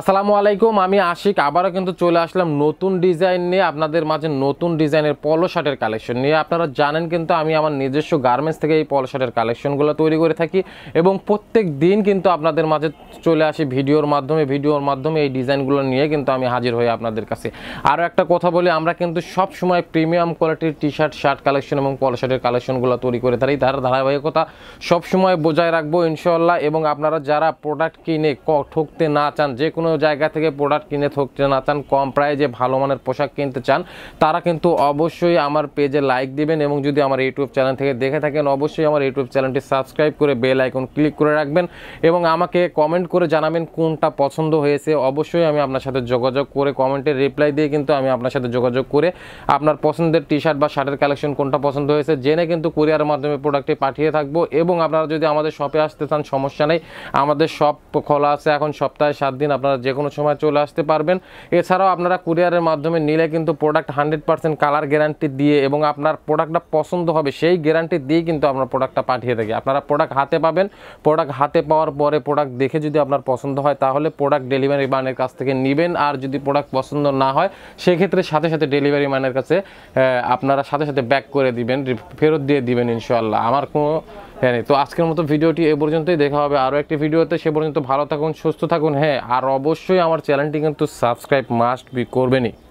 আসসালামু আলাইকুম আমি আশিক আবারও কিন্তু চলে আসলাম নতুন ডিজাইন নিয়ে আপনাদের মাঝে নতুন ডিজাইনের পলো শার্টের কালেকশন নিয়ে আপনারা জানেন কিন্তু আমি আমার নিজস্ব গার্মেন্টস থেকে এই পলো শার্টের কালেকশনগুলো তৈরি করে থাকি এবং প্রত্যেক দিন কিন্তু আপনাদের মাঝে চলে আসি ভিডিওর মাধ্যমে ভিডিওর মাধ্যমে এই ডিজাইনগুলো নিয়ে কিন্তু আমি হাজির হই আপনাদের কাছে আরও একটা কথা বলি আমরা কিন্তু সব সময় প্রিমিয়াম কোয়ালিটির টি শার্ট শার্ট কালেকশন এবং পলো শার্টের কালেকশনগুলো তৈরি করে থাকি তার ধারাবাহিকতা সবসময় বজায় রাখবো ইনশাল্লাহ এবং আপনারা যারা প্রোডাক্ট কিনে ঠকতে না চান যে কোনো কোনো জায়গা থেকে প্রোডাক্ট কিনে থাকতে না চান কম প্রাইজে ভালো মানের পোশাক কিনতে চান তারা কিন্তু অবশ্যই আমার পেজে লাইক দিবেন এবং যদি আমার ইউটিউব চ্যানেল থেকে দেখে থাকেন অবশ্যই আমার ইউটিউব চ্যানেলটি সাবস্ক্রাইব করে বেল আইকন ক্লিক করে রাখবেন এবং আমাকে কমেন্ট করে জানাবেন কোনটা পছন্দ হয়েছে অবশ্যই আমি আপনার সাথে যোগাযোগ করে কমেন্টের রিপ্লাই দিয়ে কিন্তু আমি আপনার সাথে যোগাযোগ করে আপনার পছন্দের টি শার্ট বা শার্টের কালেকশন কোনটা পছন্দ হয়েছে জেনে কিন্তু কুরিয়ারের মাধ্যমে প্রোডাক্টটি পাঠিয়ে থাকবো এবং আপনারা যদি আমাদের শপে আসতে চান সমস্যা নেই আমাদের শপ খোলা আছে এখন সপ্তাহে সাত দিন আপনারা আপনারা যে কোনো সময় চলে আসতে পারবেন এছাড়াও আপনারা কুরিয়ারের মাধ্যমে নিলে কিন্তু product hundred percent colour guarantee দিয়ে এবং আপনার প্রোডাক্টটা পছন্দ হবে সেই গ্যারান্টি দিয়ে কিন্তু আমরা প্রোডাক্টটা পাঠিয়ে থাকি আপনারা প্রোডাক্ট হাতে পাবেন প্রোডাক্ট হাতে পাওয়ার পরে প্রোডাক্ট দেখে যদি আপনার পছন্দ হয় তাহলে প্রোডাক্ট ডেলিভারি ম্যানের কাছ থেকে নেবেন আর যদি প্রোডাক্ট পছন্দ না হয় সেক্ষেত্রে সাথে সাথে ডেলিভারি ম্যানের কাছে আপনারা সাথে সাথে ব্যাক করে দিবেন ফেরত দিয়ে দিবেন ইনশাল্লাহ আমার কোনো হ্যাঁ তো আজকের মতো ভিডিওটি এ পর্যন্তই দেখা হবে আরও একটি ভিডিওতে সে পর্যন্ত ভালো থাকুন সুস্থ থাকুন হ্যাঁ আর অবশ্যই আমার চ্যানেলটি কিন্তু সাবস্ক্রাইব মাস্ট বি করবেনই